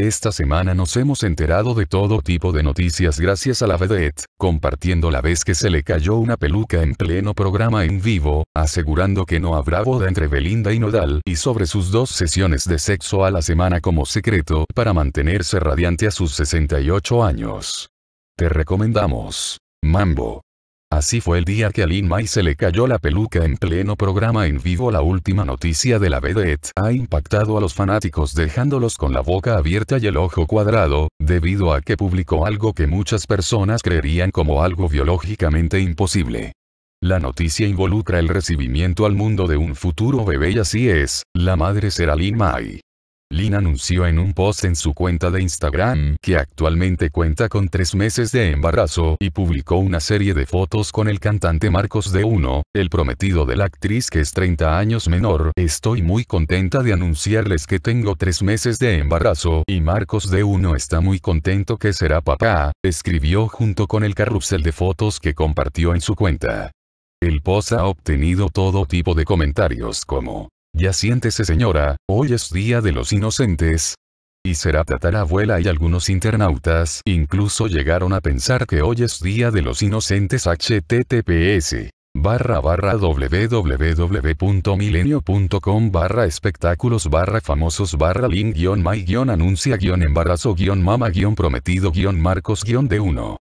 Esta semana nos hemos enterado de todo tipo de noticias gracias a la vedette, compartiendo la vez que se le cayó una peluca en pleno programa en vivo, asegurando que no habrá boda entre Belinda y Nodal y sobre sus dos sesiones de sexo a la semana como secreto para mantenerse radiante a sus 68 años. Te recomendamos. Mambo. Así fue el día que a Lin Mai se le cayó la peluca en pleno programa en vivo. La última noticia de la vedette ha impactado a los fanáticos dejándolos con la boca abierta y el ojo cuadrado, debido a que publicó algo que muchas personas creerían como algo biológicamente imposible. La noticia involucra el recibimiento al mundo de un futuro bebé y así es, la madre será Lin Mai Lin anunció en un post en su cuenta de Instagram que actualmente cuenta con tres meses de embarazo y publicó una serie de fotos con el cantante Marcos de Uno, el prometido de la actriz que es 30 años menor. Estoy muy contenta de anunciarles que tengo tres meses de embarazo y Marcos de Uno está muy contento que será papá, escribió junto con el carrusel de fotos que compartió en su cuenta. El post ha obtenido todo tipo de comentarios como ya siéntese señora, hoy es día de los inocentes. Y será tatarabuela y algunos internautas incluso llegaron a pensar que hoy es día de los inocentes https barra barra www.milenio.com barra espectáculos barra famosos barra link guión my guión anuncia guión embarazo guión mama guión prometido guión marcos guión de uno